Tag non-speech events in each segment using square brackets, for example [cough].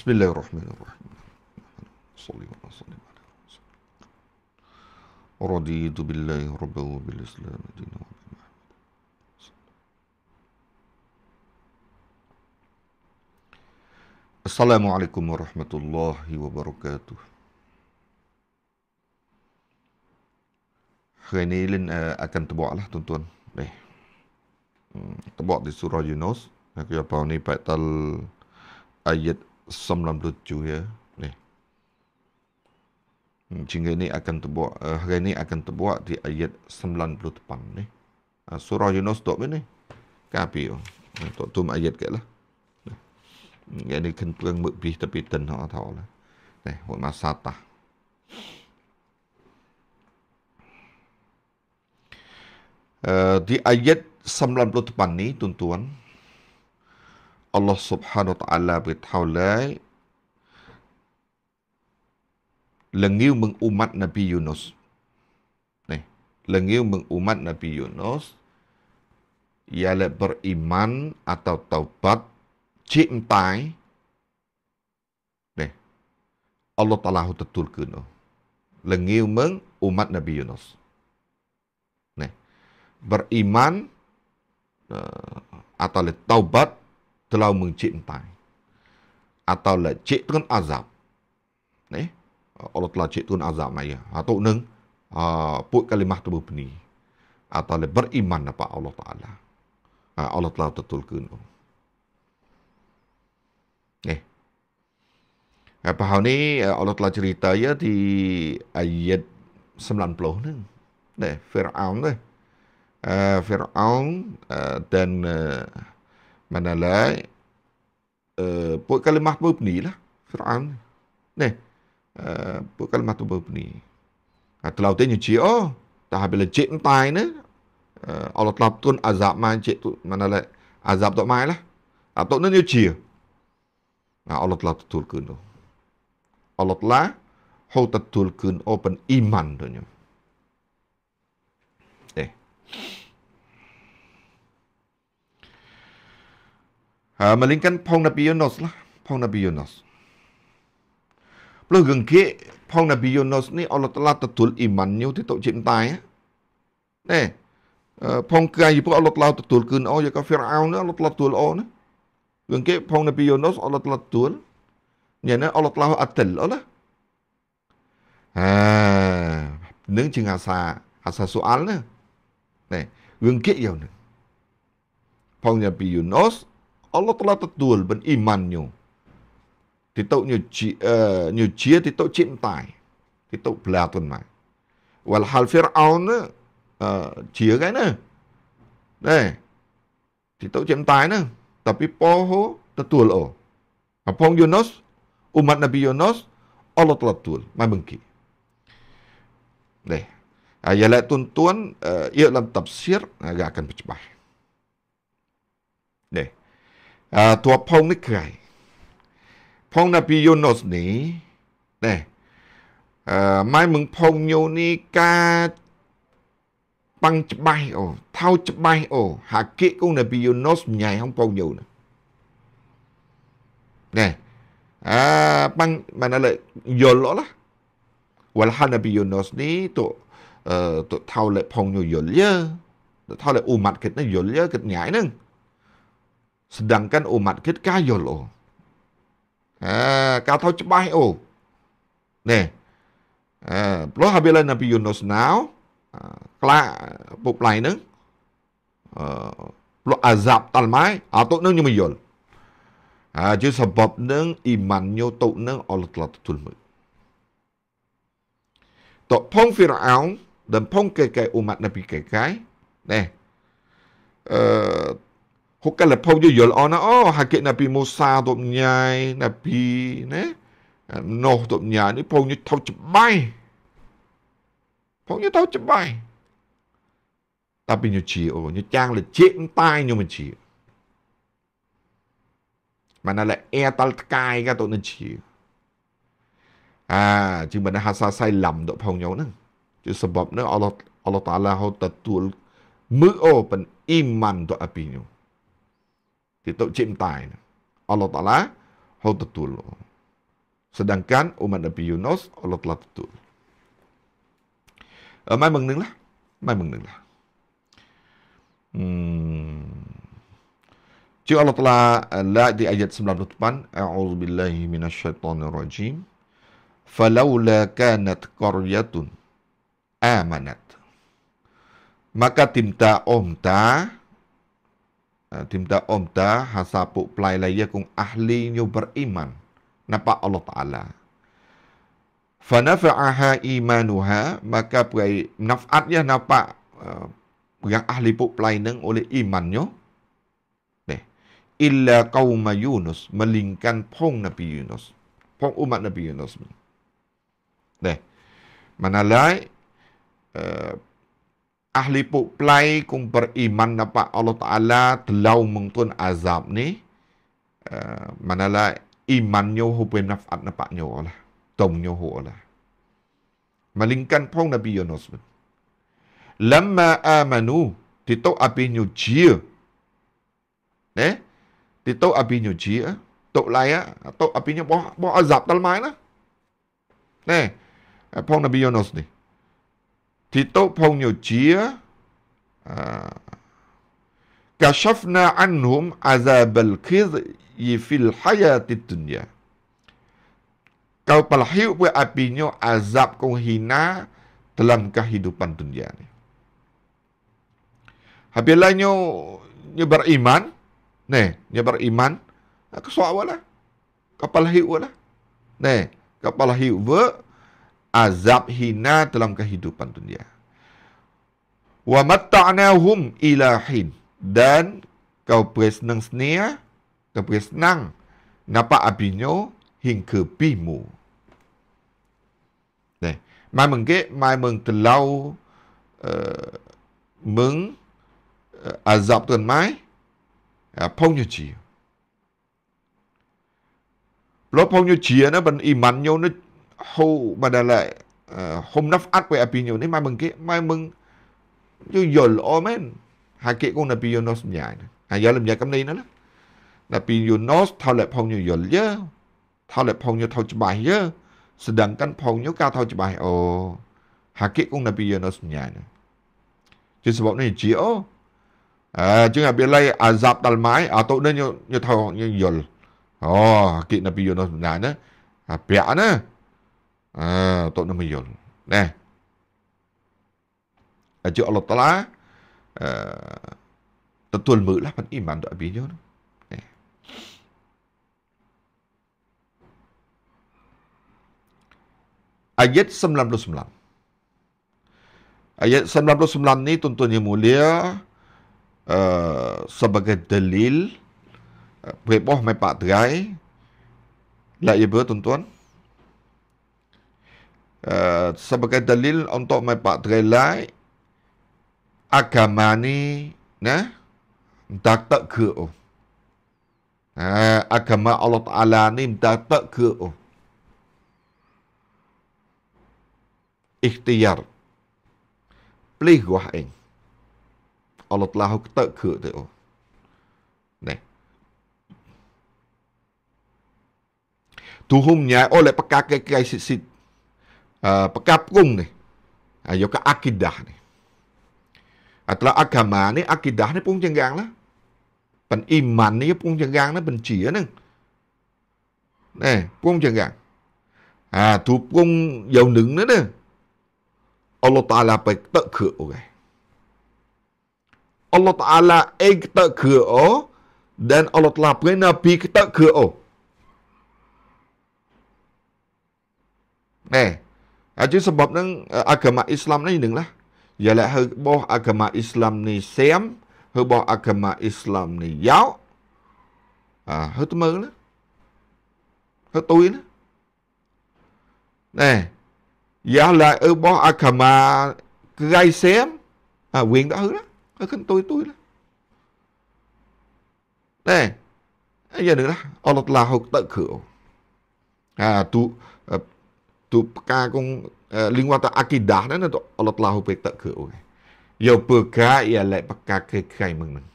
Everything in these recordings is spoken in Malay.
بسم الله الرحمن الرحيم صلي الله على رضيت بالله ربا وبالإسلام دينا وبمحمد السلام عليكم ورحمة الله وبركاته Hari نحن Lin uh, akan tebak lah tuan-tuan. Eh. Hmm, tebak di surah ni? Paktal ayat tu ya. Ni. Hmm, jingga ni akan terbuat uh, hari ni akan terbuat di ayat 90 depan ni. Uh, ah, surah Yunus tok ni. Kapi yo. Tok tu ayat ke lah. Ya ni kan pulang berpih tapi ten ha tau lah. Ni, buat masa tah. Uh, di ayat 90 tepan ni tuan-tuan Allah Subhanahu taala beritahu lai lengiu mengumat Nabi Yunus. Nih, lengiu mengumat Nabi Yunus ialah beriman atau taubat cintai Nih. Allah Taala tetul kuno. Lengiu meng Nabi Yunus. Nih. Beriman uh, atau taubat telah menciptai atau la ciptun azab ne eh, Allah telah ciptun azab maya atau neng uh, put kalimah tu berpeni atau la beriman apa Allah taala uh, Allah telah tetulkan ne eh. eh, apa hal ni Allah telah cerita ya di ayat 90 neng ne Firaun ne uh, Firaun uh, dan uh, manalai uh, eh, pun kalimah pun lah Fir'aun ni ni uh, eh, pun kalimah tu pun ni uh, ah, telah tanya cik oh dah bila cik entai ni uh, Allah telah tun azab main cik tu manalai azab tak main lah tak ah, tak nanya cik nah, Allah telah tutulkan tu Allah telah hau tutulkan open iman tu ni eh Malinkan Pangnabiyonos lah. Pangnabiyonos. Lalu gengki Pangnabiyonos ni Allah telah tetul imannya untuk cintai. Neh. ផងកាយពួកអល់ឡោះឡាទទួលគឺល្អយកហ្វីរអោនអល់ឡោះឡាទទួលល្អណាវិញគេផងនៅពីយូណូសអល់ឡោះឡាទទួលញ៉ែណាអល់ឡោះឡាអតិលអល់ណាអានឹងជាអាសាអាសាសូអាល់ណាណែវិញគេយកនឹងផងនៅពីយូណូស Allah telah tetul ben iman nyu. Kita nyu eh, nyu cie kita cinta. Kita belatun mai. Wal hal Firaun ne cie kan ne. Nee. Kita cinta ne. Tapi poho tetul o. Apa Yunus? Umat Nabi Yunus Allah telah tetul mai bengki. Deh. Ayat ah, tuan-tuan, eh, ia dalam tafsir, agak akan bercepat. Deh. 아, 또펑니크아 이. 펑나비요노스 니. 네. 아, 마이멍펑요니까 bằng bay ồ thao bay ồ hạ kỵ cũng là bị Yunus nhảy không bao nhiêu nữa nè à bằng mà nó lại giờ lỗ lá và là hắn là bị Yunus đi tụ tụ thao lại phong nhiều giờ lia thao lại u mặt cái nó giờ lia cái nhảy nâng sedangkan umat kita kaya loh. Eh, kata cebah oh. Nih. Eh, plus habislah Nabi Yunus now, kelak pup lain neng. Plus azab talmai, atau neng nyum yol. À, chứ sebab neng iman nyo tụ neng Allah telah tutul mực. Tok phong Fir'aun dan phong kekai umat Nabi kekai. Nih. Eh, Hukkalepovyo yolona oh hakit napi Musa top nyai napi ne noh top nyai ni pong ni tau cebai. Pong ni tau cebai. Tapi nyu chi o nyu chang le chi tai nyu chi. Mana le e tal kai ka to nyu chi. À chứ mình đã hạ xa sai lầm độ phong nhau nữa. Chứ sebab nữa Allah Allah Taala hau tatul mu o pen iman to api nyu. tetap cinta, Allah Ta'ala hututul. Sedangkan umat Nabi Yunus, Allah Ta'ala tutul. Uh, eh, mai mengenang lah. Mai mengenang lah. Hmm. Cik Allah Ta'ala eh, la di ayat 98. A'udhu billahi minasyaitanir rajim. kanat karyatun amanat. Maka timta omta. Maka timta omta. Eh, timta omta hasapu play laya kung ahli nyu beriman napa Allah Taala. Fanafa'aha imanuha maka pai nafatnya napa yang eh, ahli pu play neng oleh iman nyu? Deh. Illa kaum Yunus melingkan pong Nabi Yunus, pong umat Nabi Yunus. Deh. Manalai eh, ahli play kung beriman napa Allah Ta'ala telau mengtun azab ni uh, lah iman nyo hubim naf'at napa nyo lah tom nyo hu lah malingkan pong Nabi Yunus bin. lama amanu titok api nyo jia eh titok api nyo jia tok laya tok api nyo boh, boh azab talmai lah eh, eh pong Nabi Yunus ni di topong nyujia ah, kashafna anhum azab azabal khizyi fil hayat dunia. Kau pelahiu api nyu azab kong hina dalam kehidupan dunia ni. Habislah nyu nyu beriman, neh nyu beriman, ah, kesuawalah. Kapal hiu lah. neh kapal hiu ber, azab hina dalam kehidupan dunia. Wa matta'nahum ila hin dan kau presnang senia kau presnang napa abinyo hingga bimu. Đây, eh, mai mừng cái mai mừng từ lâu uh, mừng uh, azab tuần mai uh, eh, phong như chiều. Lo phong như chiều nó ban iman nhau nó hô hu badala hum naf'at wa apinyo ni mai mengki mai meng ju yol omen hakik ko nabi yonos nyai ha yalam ya kam nei na la nabi thao thale phong nyu yol thao thale phong nyu thau chbai ye sedangkan phong nyu ka thau chbai o hakik ko nabi yonos nyai na chứ sebab ni này o à chứ là biết lấy à dạp đal mái à tụ nên như như thầu như yol oh hakik nabi yonos nyai na à pia na Ah, tok nemiyol. Nah. Aja Allah Taala uh, tetul mu lah pan iman tok abinyo. Nah. Ayat 99. Ayat 99 ni tuntunnya mulia sebagai dalil uh, berpoh mepak terai. Lah ya ber tuan uh, sebagai dalil untuk Mepak mempatrelai agama ni nah tak tak ke uh, agama Allah Ta'ala ni tak tak ke uh. ikhtiar pilih gua eng Allah telah tak ke tu uh. Tuhumnya oleh pekakai-kai sisi. perkapung ni. Ayo ke akidah ni. Atau agama ni, akidah ni pun cenggang lah. Peniman ni pun cenggang lah, penci lah. Nè, pun cenggang. À, tu pun dầu nứng nữa nè. Allah Ta'ala phải tự khửa ok. Allah Ta'ala ing tự khửa o dan Allah Ta'ala pergi kita khửa o. Nè, Aja sebab nang agama Islam ni nang lah. Ialah heboh agama Islam ni Siam, heboh agama Islam ni Yao. À, hết mơ nữa. Hết túi nữa. Nè. Giá là ơ bó agama gai xém. À, quyền đã hứa đó. Hứa khăn tôi tôi đó. Nè. Giờ nữa đó. Allah là hụt tự khử. À, tu. Tukagung eh, linguata akidah nan tu Allah telah pe tak ke oi. Yo peka ia le peka ke kai meng nan.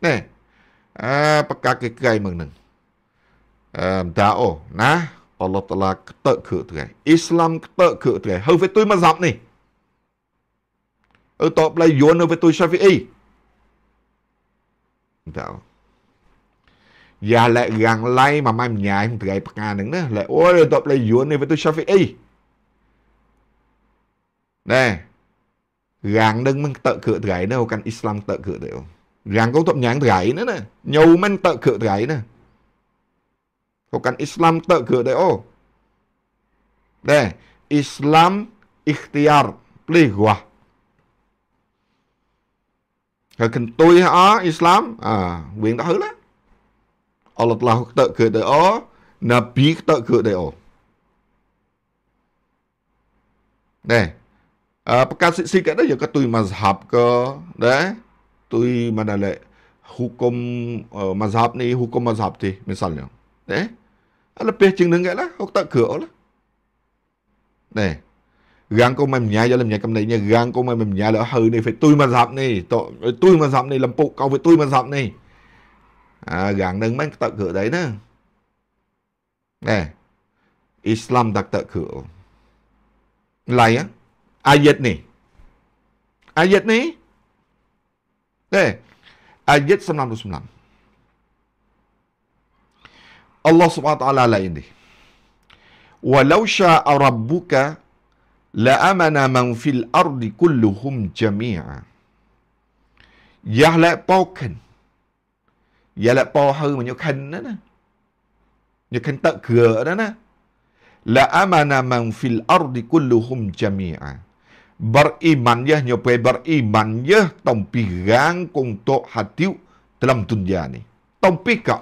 Ne. Ah peka ke kai meng nan. Um da o nah Allah telah ketak ke tu kan. Islam ketak ke tu kan. Hau fe tu mazhab ni. Ở tọp lại yon ở về tôi Shafi'i. Đạo. យ៉ាលែកយ៉ាងឡៃមកម៉ៃញ៉ៃមិនត្រៃផ្កានឹងណាលែអូយតបលែយួននេះវាទៅ Shafi'i ណែយ៉ាងនឹងមិនតើគឺត្រៃណាអូកាន់អ៊ីស្លាមតើគឺទៅយ៉ាងក៏តបញ៉ាងត្រៃណាណាញូមិនតើគឺត្រៃណាអូកាន់អ៊ីស្លាមតើគឺទៅអូណែអ៊ីស្លាមអ៊ីខ្ទីយ៉ារភ្លីហ្វាហើកិនទុយអ៊ីស្លាមអ่าវិញដល់ហើយណា Allah telah kata ke dia, oh, Nabi kata ke dia. Nè, à, ah, perkara siksi kat dia ke tui mazhab ke, đấy, tui mana lek hukum uh, mazhab ni, hukum mazhab ti misalnya. Đấy. Ah, lebih jeung nang lah, ok tak ke lah. Nè. Gang ko mem nyai dalam nyai kam này nha, gang ko mem nyai là hơi này phải tui mazhab ni, tụi tui mazhab ni làm phụ cậu với tui mazhab ni. à, gần đừng bán tự cửa đấy nữa đây Islam đặt tự cửa lại á ai dịch nè ai dịch nè đây ai dịch xâm lăng đúng xâm lăng Allah subhanahu wa ta'ala lại đi ولو شاء ربك لأمن من في الأرض كلهم جميعا يهلا بوكن ยาละปอฮือมันโยคันนะนะโยคันตะเกือนะนะละอามานามังฟิลอัรดิกุลุฮุมจามีอะบาร์อิมันยะโยเปบาร์อิมันยะต้องปิกังคงโตฮัติวตลำตุนยานี่ต้องปิกะ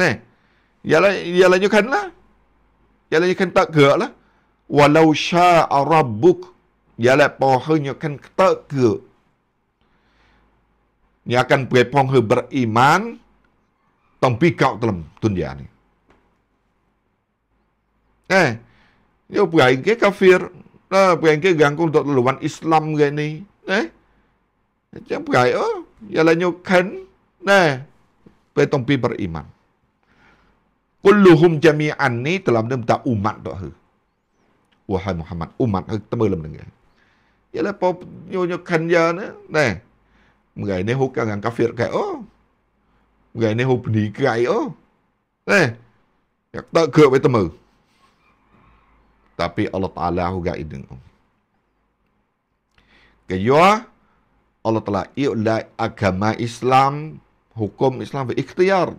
นี่ยาละยาละโยคันละยาละโยคันตะเกือละวะลาวชาอัรบุกยาละปอฮือโยคันตะเกือ ni akan pepong he beriman tompi kau dalam dunia ni. Eh, yo buang ke kafir, lah buang ke ganggu untuk luan Islam gay ni, eh, jangan buang oh, ya lah nyu ken, nah, pe tompi beriman. Kulluhum jami'an ni dalam dia minta umat tak he. Wahai Muhammad, umat he temu dalam dengar. Ya lah, pop nyu nyu ken ya ni, nah, mereka ini hukum dengan kafir kaya oh. Mereka ini hukum ni kaya oh. Eh. Ya, tak kira apa temu. Tapi Allah Ta'ala juga itu. Kaya Allah Ta'ala iulai agama Islam, hukum Islam dan ikhtiar.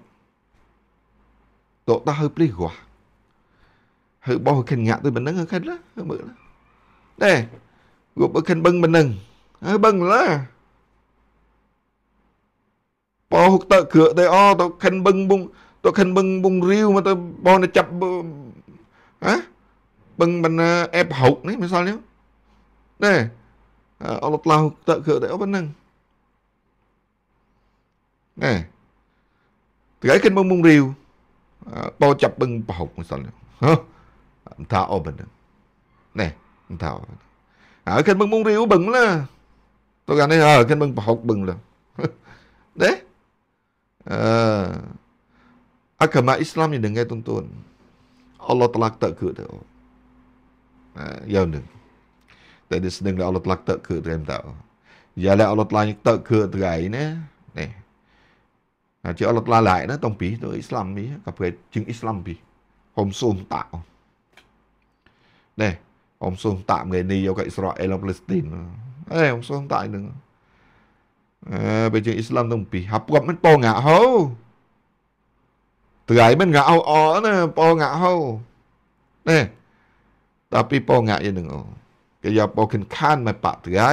Tak tahu pilih gua. Hei bawa kan ngak tu benang kan lah. Eh. Gua bawa kan beng benang. Hei beng lah. បោហុកតើគ្រក់ទេអតខិនបឹងបងតខិនបឹងបងរាវមកទៅបោនៅចាប់ហ៎បឹងមិនអេបហុកនេះមិនសល់នេះណែអល់ឡោះតើគ្រក់ទេអូប៉ុណ្ណឹងណែថ្ងៃខិនបឹងបងរាវបោចាប់បឹងបោហុកមិនសល់នេះហ៎មិនថាអូប៉ុណ្ណឹងណែមិនថាហើយខិនបឹងបងរាវបឹងឡាទៅកាន់នេះអើខិនបឹងបោហុកបឹងឡា đấy uh, agama Islam ni dengar tuan-tuan. Allah telah tak ke tak. Uh, ya ni. Tadi sedang Allah telah tak ke tu tak. Jalan Allah telah tak ke tu ai ni. Ni. Nah, chứ Allah telah lại nó tông pi tu Islam pi, cặp cái chứng Islam pi. Hôm sum tạo. Nè, hôm sum tạm người ni vô cái Israel Palestine. Ê, hôm sum tại đừng. អើបើជាអ៊ីស្លាមទៅពីហាប់គាត់មិនពងងាក់ហោត្រៃមិនងាក់អោអណាពងងាក់ហោណែតាពីពងងាក់យ៉ាងនឹងអូគេយកបោកិនខានមកបាក់ត្រៃ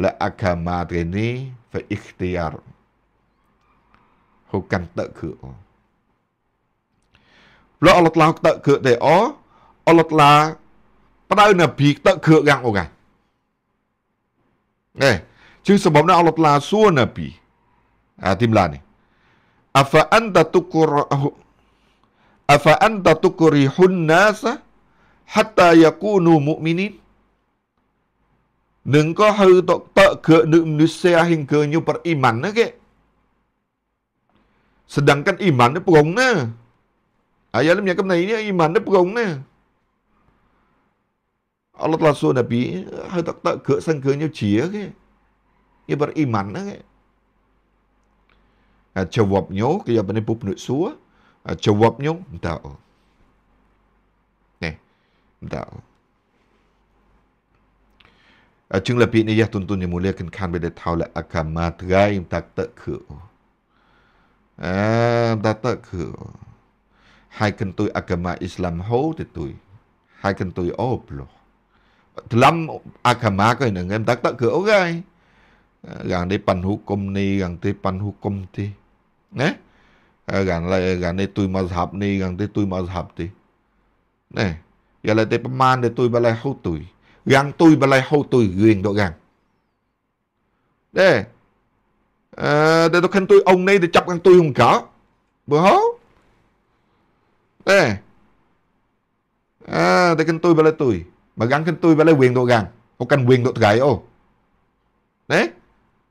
และอาคามาเรนีฟะอิคติยารហូកាន់តើគឺអូលោកអល់ឡោះឡោតើគឺទេអូអល់ឡោះឡាផ្ដៅនៅពីតើគឺកាំងអូកាណែ Itu sebab nak Allah telah suruh Nabi. Ha, ah, timlah ni. Afa anta tukur... Afa anta tukurihun hatta yakunu mu'minin? Neng kau hau tak ke nuk manusia hingga nyu periman na ke? Sedangkan iman ah, ni na. Ayah ni menyakam ini iman ni na. Allah telah suruh Nabi, hau tak ke sangka nyu ke? beriman ha, jawabnya jawabannya pupnuk sua ha, jawabnya entah nè entah à, chứng là bị này tuần tuần nhiều lệ cần khăn về để thao là akama gai ta tự khử à ta tự khử hai cần agama islam hố thì tôi hai cần tôi ốp lo lắm akama cái này em ta tự khử gai gần gane pan hukum ni gante pan công ti nè, gần ne gane la gane tui mazhab ni gante tui mazhab ti nè, ne ya la te paman de tui balai hau tuổi, gần tui balai hau tui tuổi do độ gần, nè, để tôi khen tôi ông này thì chọc ăn tôi không cả bữa hó nè, à để khen tôi bà lấy tôi mà gắn khen tôi bà lấy quyền độ gần, có cần quyền độ gãy ô đấy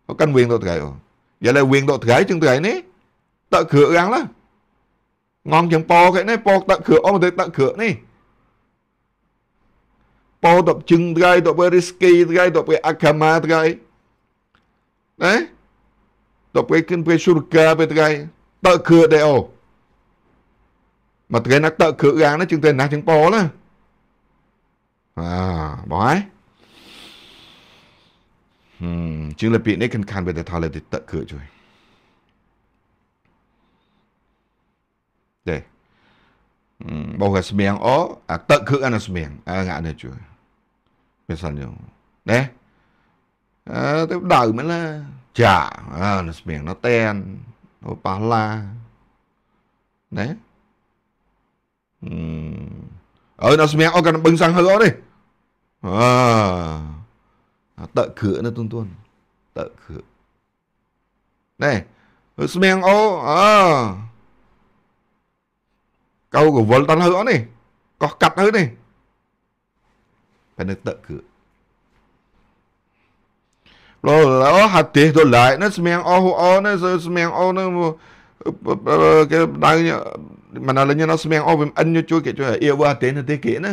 Họ cần quyền tụi thầy. Vậy là quyền tụi thầy chừng thầy này. Tợ khửa gắng là. Ngon chừng po cái này. Po tợ khửa ôm tới tợ khửa này. Po tập chừng thầy. Tập risky thầy. Tập cái akama thầy. Đấy. Tập cái kinh về surka về thầy. Tợ khửa đây ồ. Mà thầy nó tợ khửa gắng nó chừng thầy nát chừng po đó. À, bỏ ấy. Hmm, chứ là việc này cần khăn về tài thao là thì tự cửa rồi. Để. Bao gà smiang ó, à tự cửa ăn smiang, à ngã này rồi. Bên sẵn rồi. Đấy. À, tới đời mới là chả, à, nó smiang nó ten, nó bà la. Đấy. Ừ. Ờ, nó smiang ó cần bưng sang hơi ó đi. À. tợ cửa nó tuôn tuôn tợ cửa này smeang ô ờ câu của vốn tan hứa này có cặt hứa này phải được tợ cửa rồi là ô hạt tía rồi lại nó smeang ô ô nó smeang ô nó cái đang mà nó lên nó smeang ô mình ăn cho chui cái chui yêu ba tiền thì tiết kiệm nữa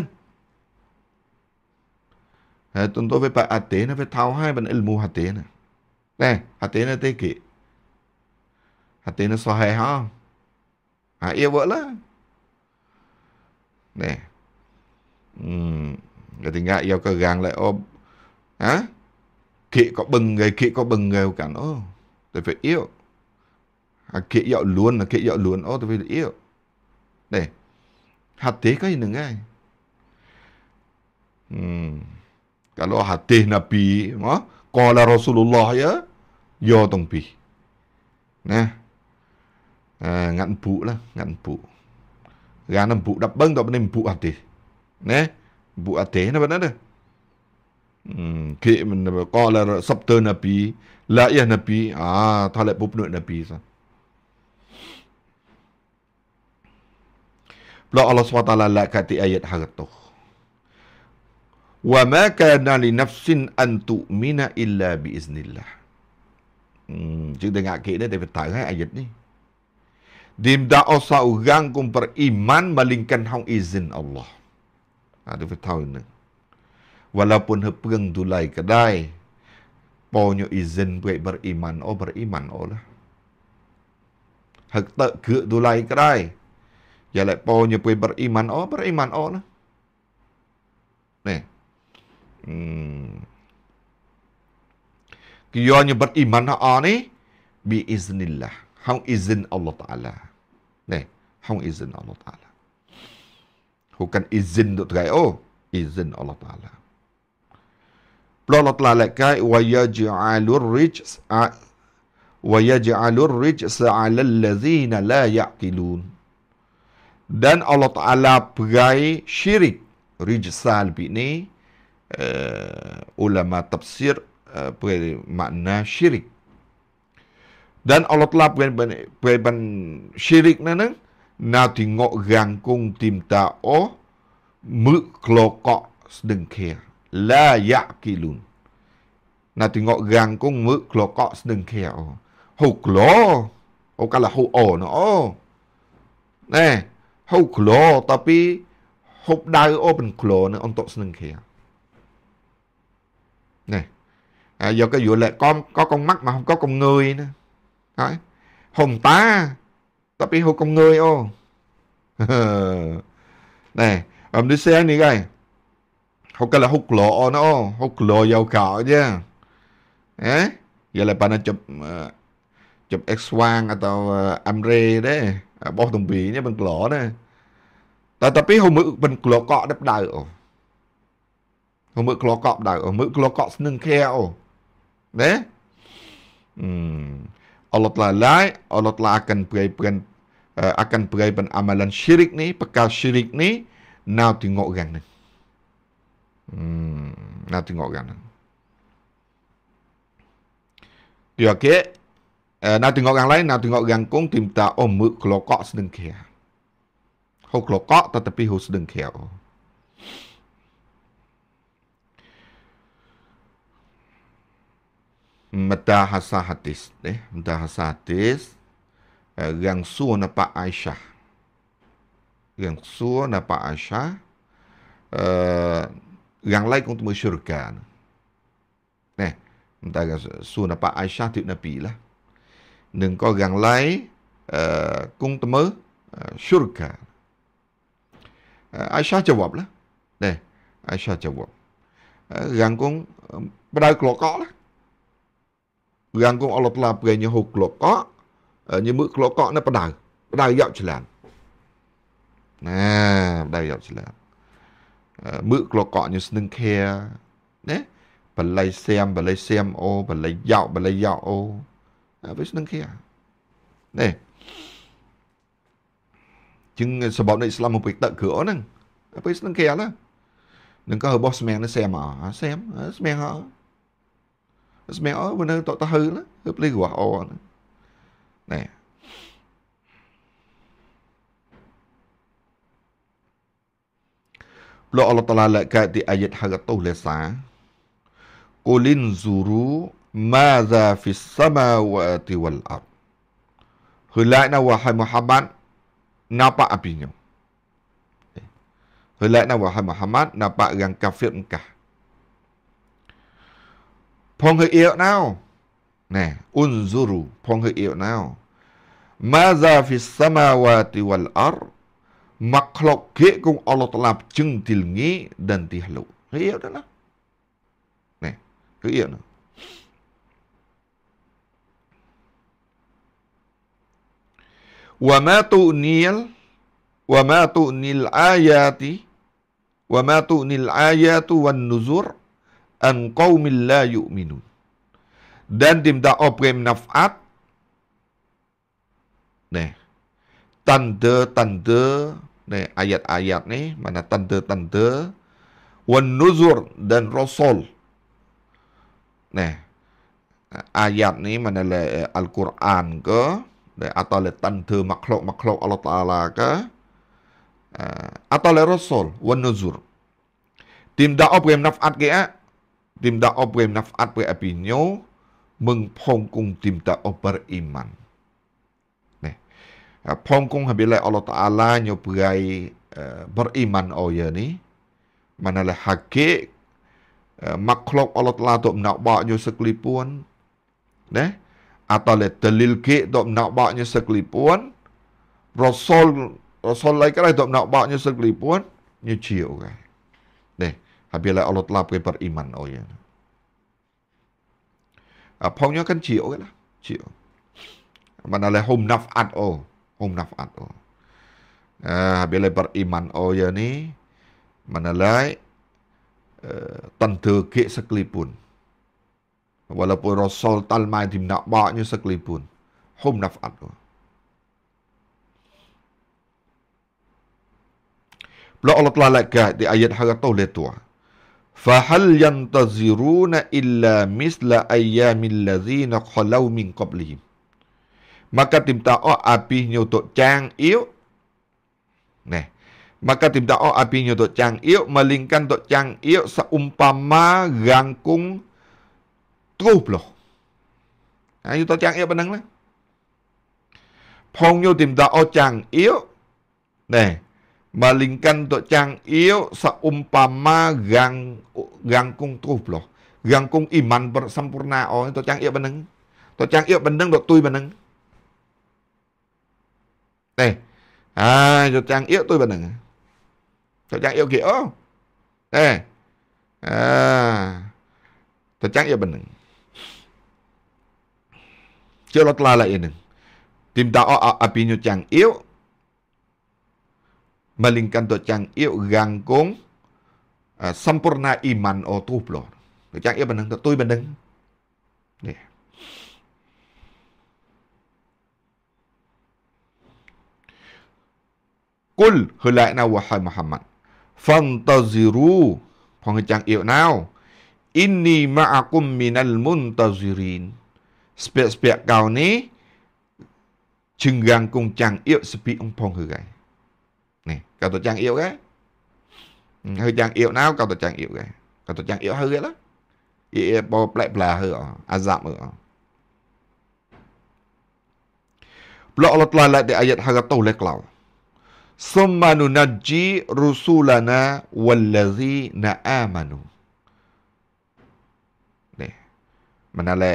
contoh ve pa atena ve tau hai ban ilmu hatena nè hatena te ki hatena hai ha ha ia vợ lah nè ừm cái tiếng ngại yêu cái gang lại ôm hả kỵ có bừng người kỵ có bừng người cả nó tôi phải yêu à, kỵ dạo luôn là kỵ dạo luôn ô tôi phải yêu nè hạt tế có gì nữa ngay ừm kalau hati Nabi, ha? kala Rasulullah ya, yo ya, tong pi. Nah. Ha, uh, ngan bu lah, ngan bu. Ngan bu dak beng dak benim bu hati. Nah, bu hati na benar dah. Hmm, ke men kala sabda Nabi, la ya Nabi, ah talak bu penuh Nabi sa. Pula Allah SWT lah kati ayat harta wa ma kana li nafsin an tu'mina illa bi iznillah. Hmm, cerita dengan akhir ni, tapi tak kan ayat ni. Dimda osa orang kum beriman malingkan hong izin Allah. Ada ha, tahu ni. Walaupun hepeng dulai kedai, ponyo izin buat beriman, oh beriman oh lah. Hek tak ke dulai kedai, jalak ponyo buat beriman, oh beriman oh lah. Hmm. Kiyanya beriman ha ni bi iznillah. Hang izin Allah Taala. Ne, hang izin Allah Taala. Bukan izin untuk terai oh, izin Allah Taala. Plolot lalek kai wa yaj'alur rijs wa yaj'alur rijs 'alal ladzina la yaqilun. Dan Allah Taala pegai syirik rijsal bi ni Eh, ulama tafsir eh, makna syirik dan Allah telah peban syirik nanang na tengok gangkung tim ta'o oh, mự klokok sedengkir la yaqilun na tengok gangkung mự klokok sedengkir huk lo oh, oh kala hu o no oh nè eh, huk lo tapi huk dai o ben klo na untuk sedengkir à, do cái vụ là con có con mắt mà không có con người nữa Đấy. hồn tá tập đi hụt con người ô [laughs] này ông đi xe đi cái hụt cái là hút lộ nó ô hụt lộ dầu cọ chứ eh? vậy là bà nó chụp à, chụp x quang atau à, uh, à, amre đấy uh, bó đồng bì nhé bên lộ đấy ta tập đi hôm mực bên lộ cọ đắp đầu hôm mực lộ cọ đập đầu hôm mực lộ cọ nâng keo Né? Hmm. Allah telah lai, Allah telah akan berai uh, eh, akan berai amalan syirik ni, bekal syirik ni, na tengok orang ni. Hmm. Nak tengok orang ni. Dia ya, okay. Uh, nak tengok orang lain, na tengok orang kong, dia minta, oh, muk kelokok sedengkir. Hau kelokok, tetapi hau sedengkir. Oh. Mendahasa hadis. Eh? Mendahasa hadis. Yang eh, suh nampak Aisyah. Yang suh nampak Aisyah. Uh, yang lain untuk syurga. Eh, mendahasa suh nampak Aisyah di Nabi lah. Nung kau yang lain uh, kung temu uh, syurga. Uh, Aisyah jawab lah. Eh, Aisyah jawab. Uh, yang kung uh, berada kelokok lah. bergantung Allah telah berinya hok kelokok uh, nyemuk kelokok ni pedau pedau yap celan nah pedau yap celan uh, mực kelokok ni seneng care nè បល័យសៀមបល័យសៀមអូបល័យយ៉ោបល័យយ៉ោអូវាស្នឹងគេនេះជាងសម្បត្តិនៃឥស្លាមមកពេកតឹកគឺអូហ្នឹងពេលស្នឹងគេអត់ហ្នឹងក៏របស់ស្មៀងនេះសៀមអស់សៀមស្មៀងអស់สมัยอ๋อวันนั้นตัวตาหื้อนะฮึบเลยหัวอ๋อเนี่ยนี่ยโลกอัลตัลละกะติอายะฮะกะตุเลสากูลินซูรูมาซาฟิสซามาวาติวัลอัรฮุลานะวะฮัยมุฮัมมัดนับปะอภินิยมฮุลานะวะฮัยมุฮัมมัดนับปะยังกาเฟรมกะផងហើយអៀវណៅណែអ៊ុនស៊ូរូផងហើយអៀវណៅម៉ាហ្សាហ្វីសសមាវាតិវលអរម៉ាក់ក្លុកគេគងអលតឡាប់ជឹងទីលងីដិនទីហ្លុហើយអៀវណៅណែគឺអៀវណៅវ៉ាម៉ាតូនីលវ៉ាម៉ាតូនីលអាយាទីវ៉ាម៉ាតូនីលអាយាទូវ៉ាន់នូហ្សូរ engkau la yu'minun. Dan dimda'o oh, prim naf'at. Nih. Tanda-tanda. ne ayat-ayat nih. Mana tanda-tanda. Wan nuzur dan rasul. Nih. Ayat ni mana le eh, Al-Quran ke. Nih, atau le tanda makhluk-makhluk Allah Ta'ala ke. Eh, atau le rasul. Wan nuzur. Dimda'o oh, prim naf'at ke'a. Eh? ទីមដអប់រេមណាហ្វាត់ពេអពីញូមឹងផងគុងទីមតអប់រអ៊ីម៉ាន់នេះផងគុងហាប់លៃអឡតាឡាញូព្រៃអប់រអ៊ីម៉ាន់អូយនេះម៉ានឡាហាគេម៉ាក់ក្លុកអឡតាឡាតំណបោញូសកលីពួនណេះអតលេតលីលគេតំណបោញូសកលីពួនរសលរសលឡៃក្រៃតំណបោញូសកលីពួនញូជាអូកា Habila Allah telah pergi beriman. Oh ya. Yeah. kan Pongnya kan cik okey lah. Mana lah hum naf'at oh. Hum naf'at oh. Uh, ah, habila beriman. Oh ya ni. Mana lah. Eh, tentu kek sekalipun. Walaupun Rasul Talmai di nakbaknya sekalipun. Hum naf'at oh. Bila Allah telah lagak di ayat harga tau letuah. Fahal yantaziruna illa misla ayyamil ladzina khalau min qablihim. Maka timta o api nyutuk cang iu. Nah. Maka timta o api nyutuk cang iu. Melingkan tuk cang iu seumpama gangkung truh bloh. Nah, ha, yutuk cang iu benang lah. Pong yu timta o cang iu. Nah. Malingkan untuk cang iyo seumpama gang gangkung tuh loh. Gangkung iman bersempurna oh itu cang iyo beneng. Tok cang iyo beneng dok tuh beneng. Eh. Ah, itu cang iyo tuh beneng. Tok cang iyo ge oh. Eh. Ah. Tok cang iyo beneng. Celot lala ini. Tim tao apinyo cang iyo melingkan tu cang iu gangkong uh, ah, sempurna iman o tu blo. Tu cang iu benang tu tu benang. Nih. Kul helai na wahai Muhammad. Fantaziru. Pengecang iu nao. Ini ma'akum minal muntazirin. Sepiak-sepiak kau ni. Cenggangkung cang iu sepi umpong hegai. នេះកៅតចាំងអ៊ីវគេហើយចាំងអ៊ីវណៅកៅតចាំងអ៊ីវគេកៅតចាំងអ៊ីវហើយគេឡាអ៊ីបប្លែកប្លាហើយអាសាប់អឺប្លក់អល់ឡោះឡាដែលអាយ៉ាត់ហាកតូលេក្លោសុំម៉ានុណាជីរ៉ូស៊ូលាណាវ៉លឡាហ្ស៊ីណាអាម៉ានូនេះមិនឡែ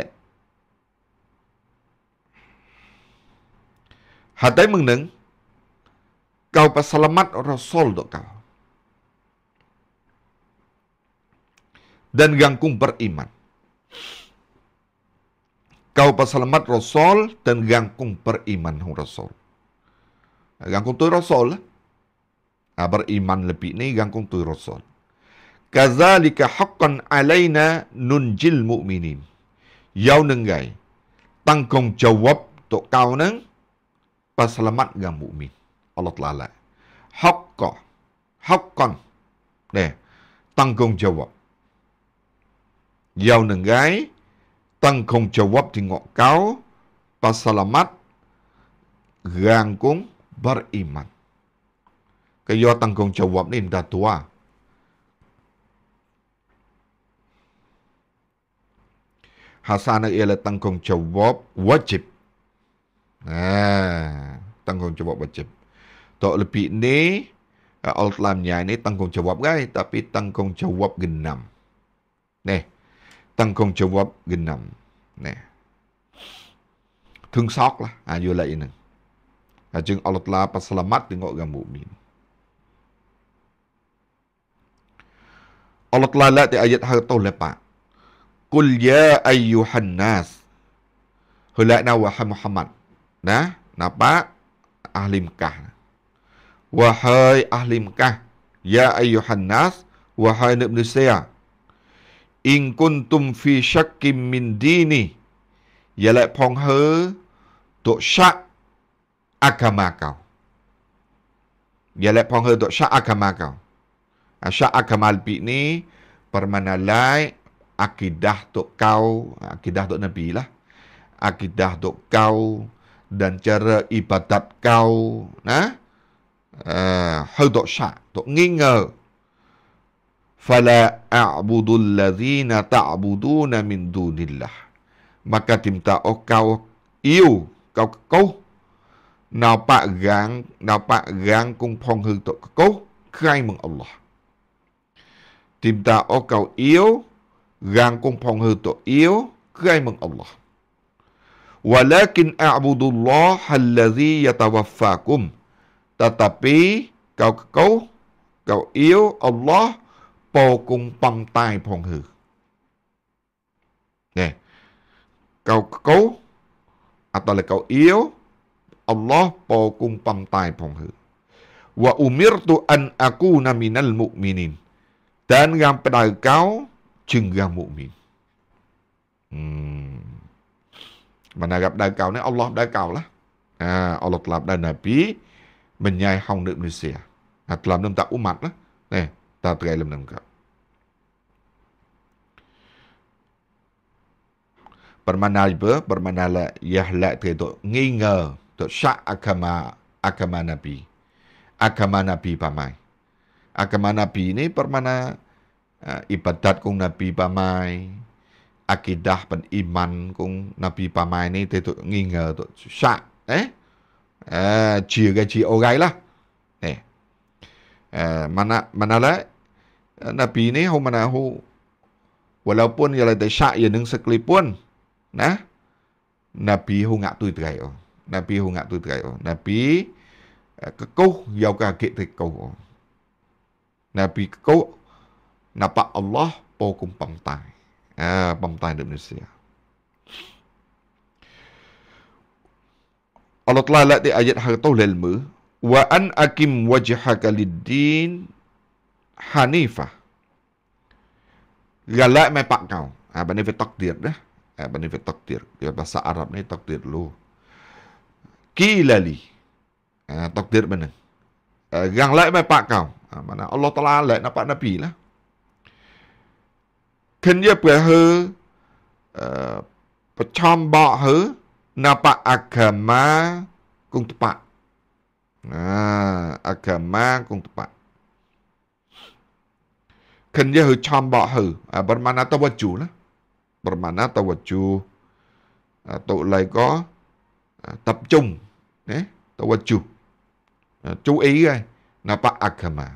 hà tới mừng nừng kau pasalamat rasul dok kau. Dan gangkung beriman. Kau pasalamat rasul dan gangkung beriman hong rasul. Gangkung tu rasul lah. Ah, beriman lebih ni gangkung tu rasul. Kazalika haqqan alaina nunjil mu'minin. Yau nengai Tanggung jawab tok kau neng. pasalamat gang mu'min. Allah Ta'ala Hakka Hakkan Nè Tăng công jawab giàu nâng gái Tăng công jawab thì ngọt cáo Pasalamat Gang kung cái Kaya tăng công jawab ni dah tua Hasanah ialah tanggungjawab wajib. Nah, tanggungjawab wajib. Tok lebih ni, eh, Allah telah tanggung jawab kan? Tapi tanggung jawab genam. tanggung jawab genam. Nih. Tung sok lah. Ha, yulah ini. Ha, jeng Allah telah selamat tengok orang mu'min. Allah telah lihat di ayat harta lepak. Kul ya ayyuhan nas. Hulakna wahai Muhammad. Nah, napa Ahli Mekah. Nah. Wahai ahli Mekah, ya ayuhan nas, wahai anak manusia, in kuntum fi syakkim min dini, ialah pong he tok syak agama kau. Ialah pong he tok syak agama kau. Ha, syak agama lebih ni, permana lai akidah tok kau, akidah to Nabi lah. Akidah to kau dan cara ibadat kau. Nah, À, hơi độ sợ, độ nghi ngờ. Fala a'budu alladhina ta'buduna min dunillah. Maka tim ta o kau yêu kau kau. Nào pak gang, nào pak gang kung phong hư tổ kau khai mừng Allah. Tim ta o kau yêu gang kung phong hư tổ yêu khai mừng Allah. Walakin a'budu Allah alladhi yatawaffakum. Tetapi kau-kau, kau yêu Allah pokong pantai Hư. Nè, kau-kau atau à là kau yêu Allah pokong pantai Hư. Wa umirtu an akuna minal mu'minin. Dan yang pedal kau chừng mu'min. Hmm. Mà nào gặp đại cầu nói Allah đại cầu lá. À, Allah telah dan Nabi menyai hong di Malaysia. Nah, dalam dalam tak umat lah. Eh, tak terai dalam dalam kau. Permana iba, permana la yahlak terai tu nginga tu syak agama agama Nabi. Agama Nabi pamai. Agama Nabi ni permana eh, ibadat kong Nabi pamai. Akidah pen iman kong Nabi pamai ni terai tu nginga tu syak. Eh, chia cái chi ô gái là nè mà na mà na lại na pi này hôm mà na hu walaupun yalah tak sya ya nung sekalipun nah nabi hu ngak tu tray o nabi hu ngak tu tray o nabi kekau yau ka ke te kau o nabi kekau napa Allah po kumpang tai ah pamtai Indonesia Allah telah lak di ayat hak tau lelma wa an akim wajhaka lid-din hanifa. Galak mai pak kau. Ah bani fi takdir dah. Ah bani fi takdir. Ya bahasa Arab ni takdir lu. Kilali. Ah takdir mana? Ah gang lak mai pak kau. Ah mana Allah telah lak nampak nabi lah. Kenya pe ah, he eh napa agama kung tepak. Nah, agama kung tepak. Ken ye hu cham ba hu, ah, bermana ta waju lah. Bermana ta waju. Ah, tu lai ko ah, tập trung, ne, ta waju. Chú ý ai, napa agama.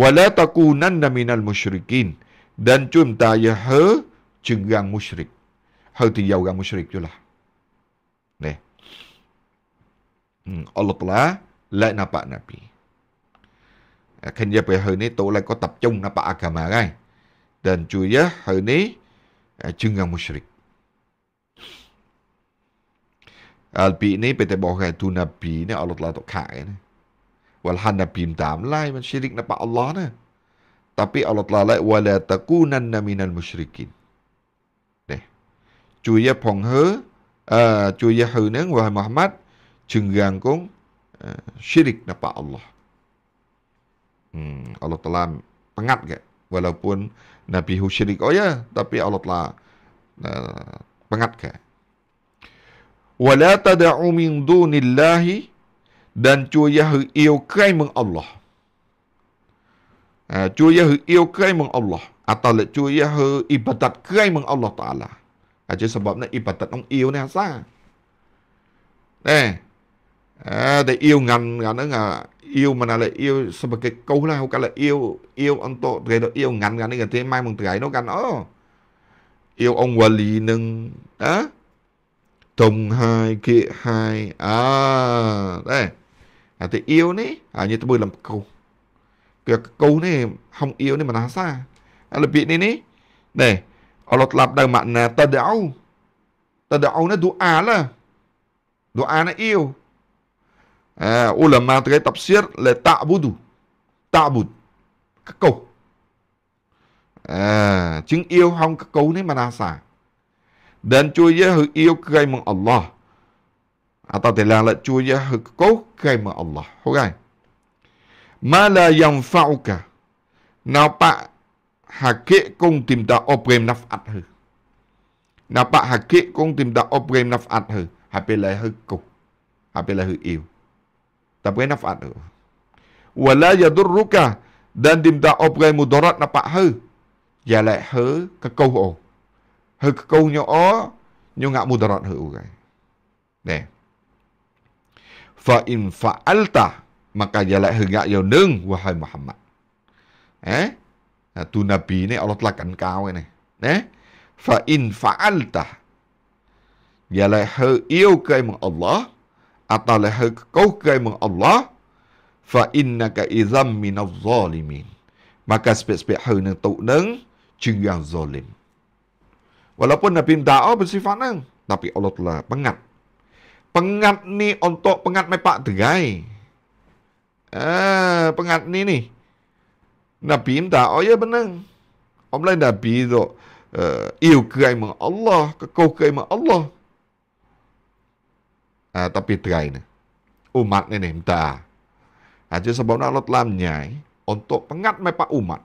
Wala takunan naminal musyrikin dan cum ta ye hu cenggang musyrik. Hu ti yau gang musyrik jula. lah. Hmm. Allah Ta'ala lại nạp bạc Nabi. Khi giờ bây hơi này tổ lại có tập trung nạp bạc agama ngay. Kan? Dan chúa giá hơi này chứng eh, ngang musyrik. Albi ini betul bawa ke tu nabi ni Allah Taala tak kaya ni. Walhan nabi mdam lai man syirik nampak Allah ni. Tapi Allah Taala lai wala takunan naminan musyrikin. Deh. Cuya pong he. Uh, eh, cuya he ni Wahai Muhammad cenggangkong uh, syirik napa Allah. Hmm, Allah telah pengat ke walaupun Nabi hu syirik oh ya tapi Allah telah uh, pengat ke. Walat ada min dunillahi dan cuya iu kai meng Allah. Uh, eh, cuya iu kai meng Allah atau le cuya ibadat kai meng Allah Taala. Aja sebabnya ibadat ong iu ni asal. Eh, à, để yêu ngành ngành đó là yêu mà là yêu sao mà cái câu là không là yêu yêu ông tổ cái đó yêu ngành ngành này thế mai mùng cái nó gần ó yêu ông vợ lì nâng đó tùng hai kia hai à đây à thì yêu này à như tôi bơi làm câu cái câu này không yêu này mà là sao à, là bị này này này ở lọt lặp đầu mặt là ta đảo ta đảo nó đủ á là đủ á nó yêu à, ulama tới tafsir là ta'budu ta'bud các câu à, chứng yêu không các câu này mà na xả đến chui với hư yêu cây mừng Allah à ta thể là là chui với hư cố cây mừng Allah ok mà là dòng phao cả nào bạn hà kệ công tìm ta oprem nắp at hư nào bạn hà kệ công tìm ta oprem nắp at hư hà bê lại hư câu hà bê lại hư yêu tak boleh nafat tu. Wala yadurruka dan dimda obrai mudarat nampak he. Ya lek he ke kau o. He ke kau nyo o nyo ngak mudarat he urai. Ne. Fa in fa'alta maka ya lek he ngak yo neng wahai Muhammad. Eh? Nah, tu nabi ni Allah telah kan kau ni. Ne. Fa in fa'alta. Ya lek he iu kai Allah atau leher kau kerimah Allah, fa inna ka izam minaz zalimin. Maka sepik-sepik hal ni tuk neng, jing yang zalim. Walaupun Nabi minta oh, bersifat neng, tapi Allah telah pengat. Pengat ni untuk pengat mepak tegai. Eh, ah, pengat ni ni. Nabi minta oh, ya benar. Om lain Nabi tu, uh, iu kerimah Allah, kau kerimah Allah. Allah tapi try ni. Umat ni ni, minta. Jadi sebabnya Allah telah menyai untuk pengat mepak umat.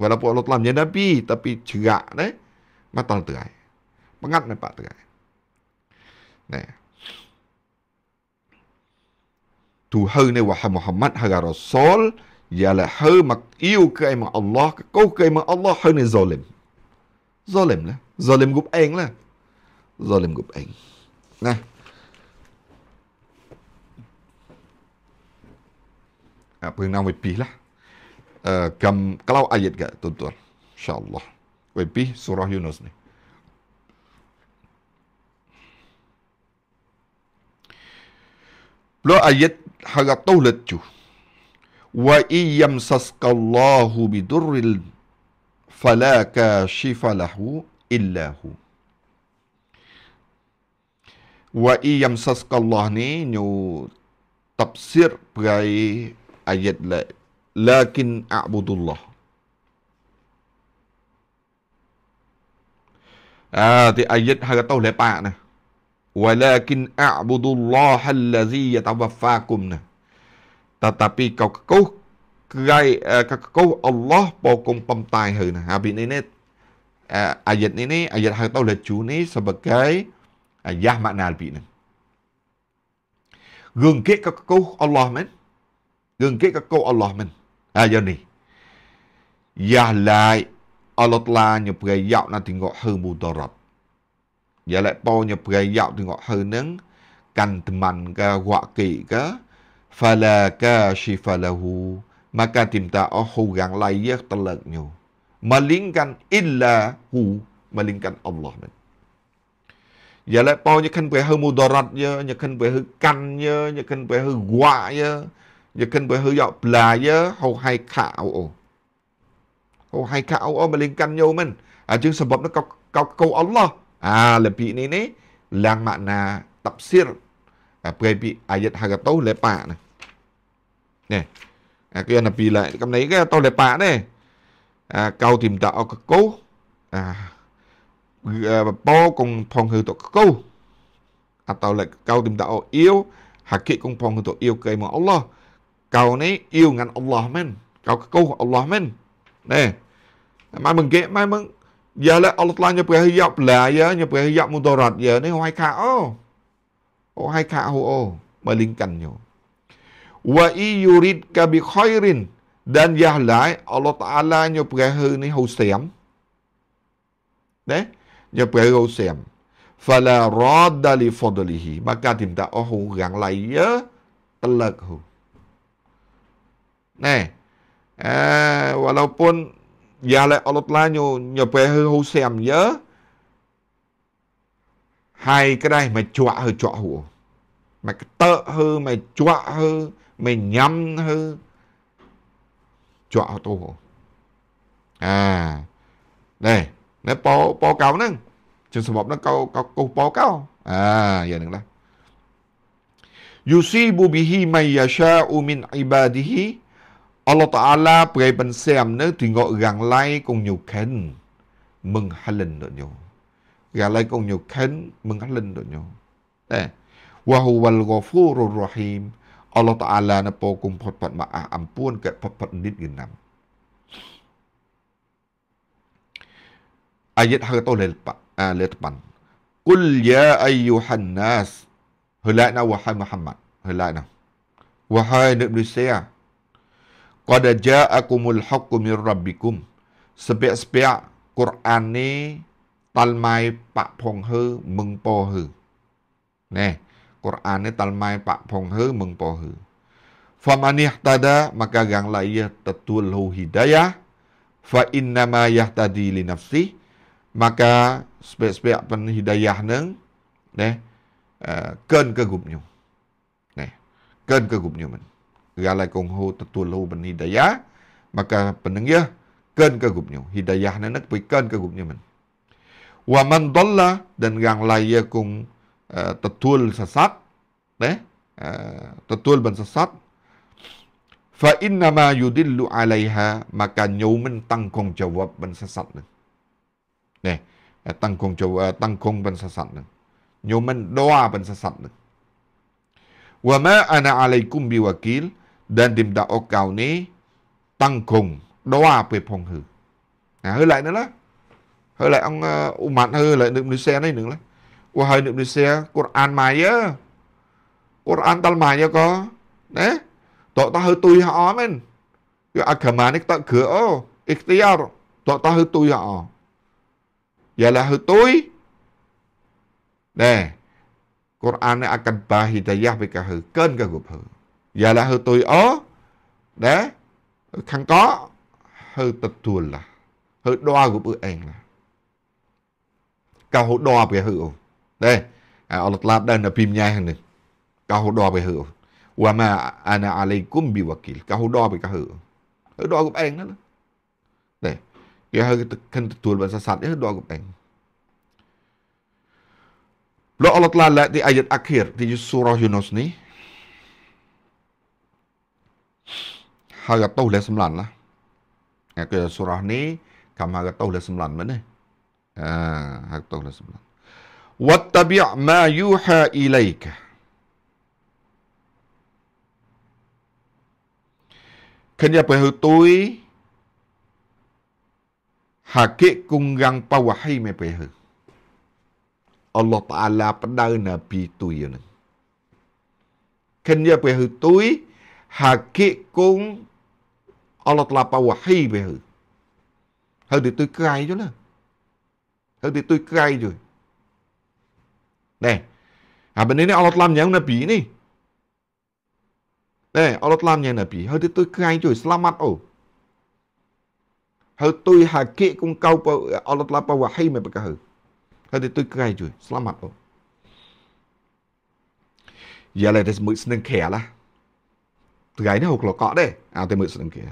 Walaupun Allah telah menyai Nabi, tapi cerak ni, matal try. Pengat mepak try. Nah. Tuhan ni wahai Muhammad, hara Rasul, ialah hau mak iu ke ima Allah, kau ke ima Allah, hau ni zalim. Zalim lah. Zalim gup eng lah. Zalim gup eng. นะอะพึ่งนำไปปีละเอ่อกำกล่าวอายัดกะตุนตัวนชาอัลลอฮ์ไปปีสุรยูนัสนี่ลออายัดฮะกะตูลัดจู وَإِيَّمْ سَسْكَ اللَّهُ بِدُرِّ الْفَلَاكَ شِفَ لَهُ إِلَّا هُوَ wa iyam saskallah ni nyu tafsir perai ayat la lakin a'budullah ah di ayat harga tau lepak nah walakin a'budullah allazi yatawaffakum nah tetapi kau ah, kau kerai kau kau Allah pokong pemtai hari nah habis ini ah, ayat ini ayat harga tau lecu ni sebagai ayah makna alpi nan. Gương kết các câu Allah men. Gương kết các câu Allah men. À giờ này. Yah lại Allah la nhập gây dạo na thì ngọ hư bù tờ rập. Giờ lại po nhập gây dạo thì ngọ hư nâng. căn thì mạnh cả họa kỵ cả. Phà là cả si phà là hù. Mà cả tìm ta ở hù gắn lại giác ta lợt nhau. Malingkan illa hu. Malingkan Allah mình Jala po nya kan pe hu mudarat nhớ nya kan pe hu căn nhớ nya kan pe hu wa nhớ nya kan pe hu yo bla nhớ hau hai khảo ô o. Hau hai khảo ô o mà liên căn nhau mình. À chứ sebab nó câu câu câu Allah. À này ni ni lang tập tafsir. À về pergi à ayat hagatau lepa này. Nè. À kia là bị lại cầm lấy cái tao lepa này. À câu tìm tạo cái cố. À ពោកុងផងហឺតកូអតលកៅទំតអអ៊ីវហាគីកុងផងហឺតអ៊ីវកៃមកអល់ឡោះកៅនេះអ៊ីវងាន់អល់ឡោះមែនកៅកូអល់ឡោះមែនណែម៉ែមិនគេម៉ែមិនយ៉ាឡអល់ឡាញ៉ាព្រះយ៉ាប់ឡាយ៉ាញ៉ាព្រះយ៉ាប់មូតរ៉ាត់យ៉ានេះហៃខាអូអូហៃខាអូអូបើលីងកាន់ញោ wa yuridka bi khairin dan yah lại Allah Taala nyo prehe ni husem. Đấy xem là rót đầy niya ta radda li fadlihi lại nhớ ohu ganglaya telakhu nè à, walaupun ya le Allah Taala nyu nyope hư hu xem nhớ hai cái đây mày chọa hư chọa hụ mày tợ hư mày chọa hư mày nhắm hư chọa tu à đây 네, 뽀, 뽀까오는 전수법은 câu câu 뽀까오 아, 얘는 그래 yusibu bihi may yasha'u min ibadihi Allah Ta'ala bày bằng xem nữa thì ngọ gần lai cùng nhiều khen mừng hai linh đội nhau gần lai cùng nhiều khen mừng hai linh đội nhau đây wa huwa rahim Allah Ta'ala na po cùng phật phật mà ampun à, ke phật phật nít nghìn ayat hari tu lepak ah uh, lepak kul ya ayyuhan nas helana wahai muhammad na, wahai nak manusia qad ja'akumul haqqu min rabbikum sepiak-sepiak quran ni talmai pak phong hư mung po hư ne quran ni talmai pak phong hư mung po hư famanih tada maka gang ia tetul hidayah fa innama yahtadi li nafsihi maka sebaik-sebaik pun hidayah neng, eh, neh, ken ke gubnyu, neh, ken ke gubnyu men. Galai kong hu tetu lu ben hidayah, maka peneng ken ke gubnyu. Hidayah neng nek, ken ke gubnyu men. Wa man dolla, dan gang laya kong eh, tetul sesat, neh, eh, tetul ben sesat, fa innama yudillu alaiha, maka nyumen tangkong jawab ben sesat neng. នេះតាំងគងចូលតាំងគងបិនសស័តនឹងញោមមិនដោបិនសស័តនឹង wama ana alaikum biwakil dan dim da ok kau ni tangkung doa pe phong hư à hơi lại nữa là hơi lại ông uh, umat hơi lại được xe này nữa là qua hơi được xe Quran mà nhớ Quran tal mà nhớ có đấy tụi ta hơi tui họ men cái agama này ta cửa ô ikhtiar tụi ta hơi tui họ Vậy là hồi tối. Nè. Quran nó akan bahi daya với cả hư kênh cả gục hư. Vậy là hư tôi ớ. Đế. Khăn có. Hư tật thuần là. Hư đoa gục ư anh là. Cao hư đoa bởi hư Đây. À, Allah Tla đang là phim nhai hằng này. Cao hư đoa bởi hư ồ. Wa ma ana alaikum biwakil. Cao hư đoa bởi cả hư ồ. Hư đoa gục anh đó Ya hari kita kan tertul bahasa sat ya doa kepeng. Lo Allah Taala di ayat akhir di surah Yunus ni. Harga tahu lah lah. surah ni kam harga tahu lah mana? Ha, harga tahu lah sembilan. Wattabi' ma ilaika. Kenapa hutui? hakikung yang pawahi me pehe. Allah Ta'ala pedau na pi tui ya nang. Ken ya pehe tui hakikung Allah Ta'ala pawahi pehe. Hơ thì tôi cài cho nè. Hơ thì tôi cài rồi. Nè. À bên này Allah Ta'ala yang na pi ni. Nè, Allah Ta'ala yang na pi. Hơ thì tôi cài rồi selamat oh. hơi tôi tui hakik cũng kau bờ Allah telah pa wahai me thì tôi tui rồi, ju. Selamat oh. Giờ lại đây mượn sinh khẻ là. Từ gái nó hụt lọ cọ đây, À tôi mượn sinh khẻ.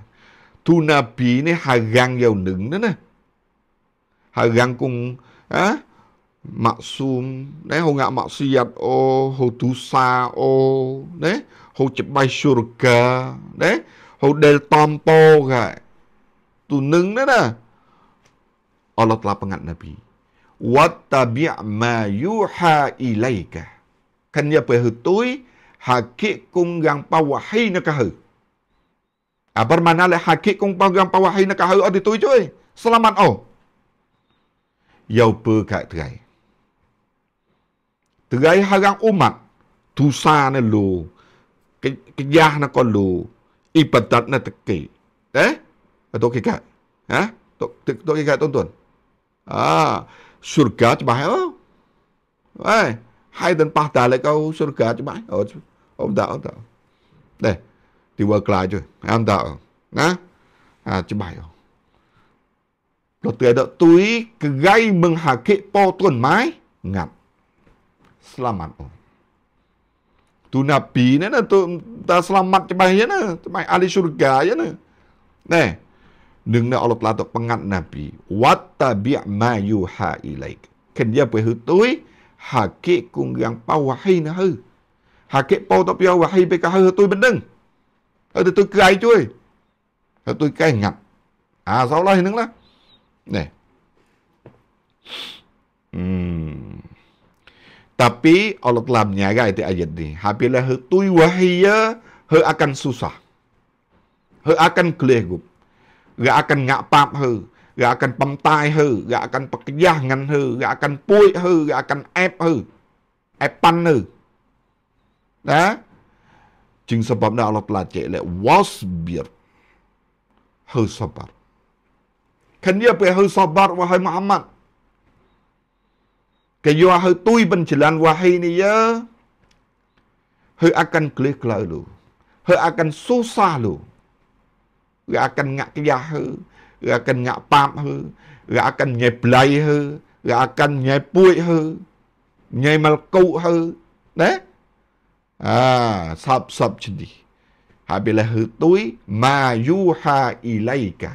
Thu nà bí này hà gang dầu nứng nữa nè. Hà gang cùng... Á, mạo sum đấy hồ ngạ mạo siat ô hồ tu sa ô đấy hồ chụp bay surka đấy hồ del tompo gài tu neng dah Allah telah pengat Nabi. Wattabi' ma yuha ilaika. Kan dia perhutui hakik kung yang pawahai nakah. Apa mana le lah hakik kung pang yang pawahai nakah adi tu cuy. Selamat oh. Yau pe terai. Terai harang umat. Tusa ne lu. Kejah ne kau lu. Ibadat ne teki. Eh? atau Kikat. Eh? Tok, Tok tuan-tuan. Ah, ha, surga cuma hai lah. Eh, hai dan pahta lah kau surga cuma Oh, oh, tak, oh, tak. Eh, tiba kelai je. Eh, tak. Nah, oh. ah, cuma hai lah. Oh. Tok ada tui kerai menghakik potun mai. Ngap. Selamat. Oh. Tu nabi ni tu tak selamat cuma hai ya na. Cuma ahli surga ya na. Nah dengan Allah Taala tu pengat Nabi. Wattabi ma yuha ilaik. Ken dia pe hutui hakik kung yang pawahi na hu. Hakik pau tapi wahai pe ka hu hutui bendeng. Hu tu kai cuy. Hu kai ngat. Ah salah nang lah. Neh. Hmm. Tapi Allah Taala menyaga itu ayat ni. Habila hutui wahai ya, hu akan susah. Hu akan kelih gup. វាអាកិនងាក់ប៉ាប់ហឺវាអាកិនបំតាយហឺវាអាកិនបកយ៉ាស់ងាន់ហឺវាអាកិនពួយហឺវាអាកិនអែបហឺអែបប៉ាន់ហឺណាจึง sebabnya Allah pelajari wasbir ហើយសបាត់គ្នាពេលហើយសបាត់វ៉ាហើយមូហាម៉ាត់គេយកហើយទួយបញ្ចលានវ៉ាហីនេះយើហើយអាកាន់ក្លេះក្លៅលូហើយអាកាន់ស៊ូសាលូឬអាកិនងាក់ក្យាហឺឬអាកិនងាក់ប៉ាប់ហឺឬអាកិនញ៉ៃប្លៃហឺឬអាកិនញ៉ៃពួយហឺញ៉ៃមកកូហឺណាអាសັບសັບជីនេះហើយបិលហឺទួយម៉ាយូហាអ៊ីឡៃកា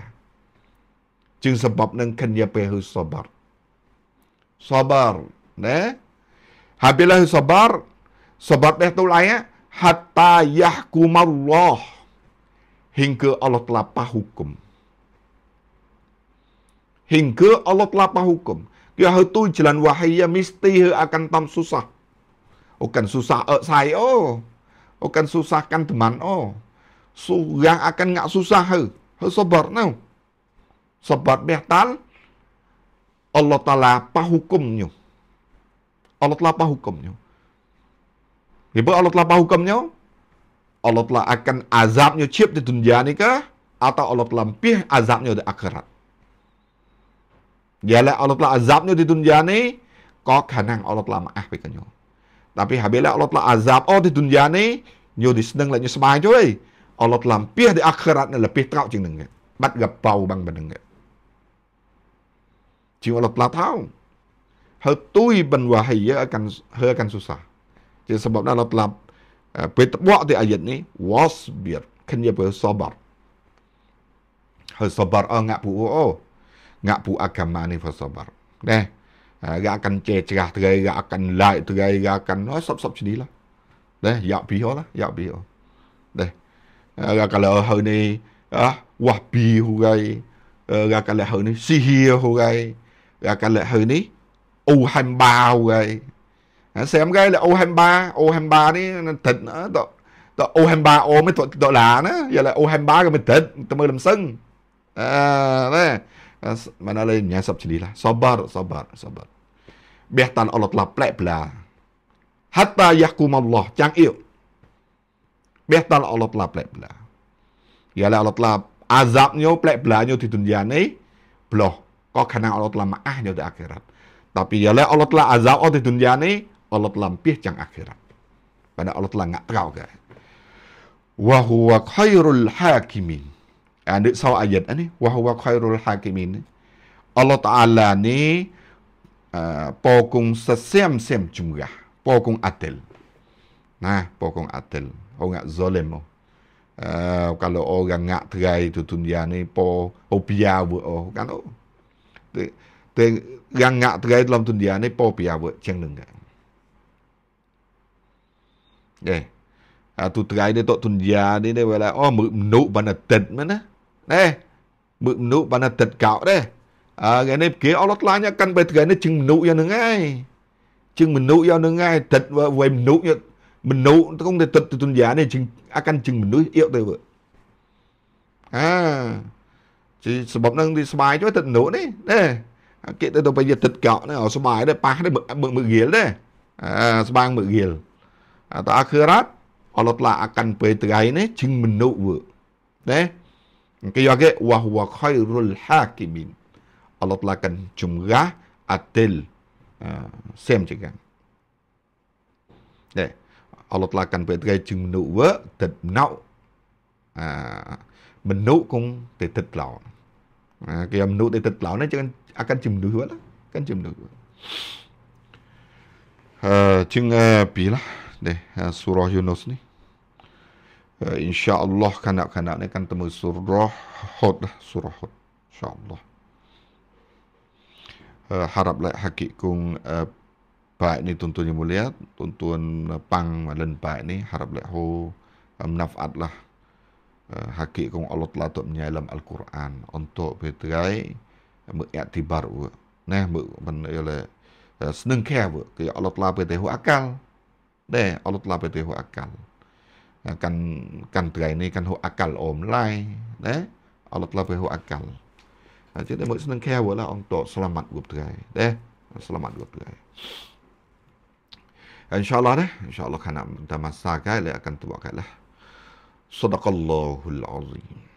ជាងសម្បប់នឹងខញ្ញាពេលហឺសបារសបារណាហើយបិលហឺសបារសបារដែរទូលឯងហាត់តាយ៉ាគូមអល់ឡោះ hingga Allah telah hukum. Hingga Allah telah hukum. Ya itu jalan wahai ya mesti akan tam susah. Bukan susah uh, saya. Oh. Bukan susah kan teman. Oh. So, yang akan ngak susah. He. He sebar now. Sebar betal. Allah telah hukumnya. Allah telah hukumnya. Ibu Allah telah hukumnya. Allah telah akan azabnya cip di dunia ni ke atau Allah telah pih azabnya di akhirat. Ya Allah telah azabnya di dunia ni ko kanang Allah telah maaf pikanyo. Tapi habila Allah telah azab oh di dunia ni nyo di seneng lah nyo semai joi. Allah telah pih di akhirat ni lebih tau cing dengit. Mat gapau bang bendengit. Cing Allah telah tau. Hal tui ben wahai ya akan, akan susah. Jadi sebabnya Allah telah Ờ, thì ai Peter buat tu ayat ni wasbir kena bersabar. Hal sabar oh ngak pu oh. Ngak pu agama ni bersabar. Deh. Gak akan cecerah terai, gak akan laik terai, gak akan oh, sop-sop sendirilah. Deh, yak pihak lah, yak pihak. Deh. Ra kalau hal ni ah, wahbi hurai. Ra kalau hal ni sihir hurai. Ra kalau hal ni u hai bao hurai. xem cái là U23, U23 đi thịt nữa, đó, đó, U23 ô mới tội tội lạ nữa, giờ là U23 cái mới thịt, tôi mới làm sân, à, đấy, mà nó lên nhà sập chỉ là sabar, sabar, sabar, biết tan Allah là plek bla, hatta yakum Allah chẳng yêu, biết tan Allah là plek bla, giờ là Allah là azab nhau plek bla nhau thì dunia này, bloh, có khả năng Allah là mah nhau di akhirat. Tapi ya Allah telah azab di dunia ini, Allah telah pih jang akhirat. Pada Allah telah ngak terau ke. Wa huwa khairul hakimin. Ada ah, saw ayat ni. Wa huwa khairul hakimin. Allah Ta'ala ni uh, pokong sesem-sem juga. Pokong adil. Nah, pokong adil. Orang ngak zolim. Oh. Uh, kalau orang ngak terai tu dunia ni, po, oh buat Oh. Kan, oh. Teng, yang ngak terai dalam dunia ni, po biawa. Cengdeng kan. ទេអាទូថ្ងៃនេះតតុនយ៉ានេះទេវាឡាអូមើលមនុស្សបានអាទិត្យមែនណាទេមើលមនុស្សបានអាទិត្យកោទេអើថ្ងៃនេះគេអត់លត់ឡាញកាន់ពេលថ្ងៃនេះជាងមនុស្សយ៉ាងហ្នឹងហើយជាងមនុស្សយ៉ាងហ្នឹងហើយទឹកវិញមនុស្សមនុស្សគង់តែទឹកទុនយ៉ានេះជាងអាកាន់ជាងមនុស្សអៀវទៅវើអាជីសម្បប់ហ្នឹងទីស្បាយទៅទឹកមនុស្សនេះទេគេទៅទៅបិទទឹកកោនេះអត់ស្បាយទេប៉ះទេមើលមើលរៀលទេអាស្បាងមើលរៀល ta akhirat Allah telah akan peterai ni cing menuk we. Neh. Ke yo ke wa huwa khairul hakimin. Allah telah akan jumrah atil uh, sem cekan. Neh. Allah telah akan peterai cing menuk we tet nau. À, mình nụ cũng để thịt lão à, cái mình nụ để thịt lão này cho anh à, căn chìm được hết á căn chừng à, bị là deh ha, surah Yunus ni. Ha, insya Allah kanak-kanak ni akan temu surah Hud. Lah, surah Hud. InsyaAllah. Uh, harap lah hakikung uh, baik ni tuan yang mulia. tuntun uh, pang malam baik ni. Harap lah ho um, nafad lah. Uh, hakikung Allah telah tak menyalam Al-Quran. Untuk berterai. Mengiktibar. Nah, mengiktibar. Ya Senang care. Ya Allah telah berterai akal để alo tập về hội akal kan kan trai ini căn kan hội akal om lại đấy alo tập về hội akal jadi để mỗi sinh khe vừa là ông tổ sầm mặt gục trai đấy sầm mặt insyaallah deh insyaallah kana tamasa kai akan tuwa lah sadaqallahul azim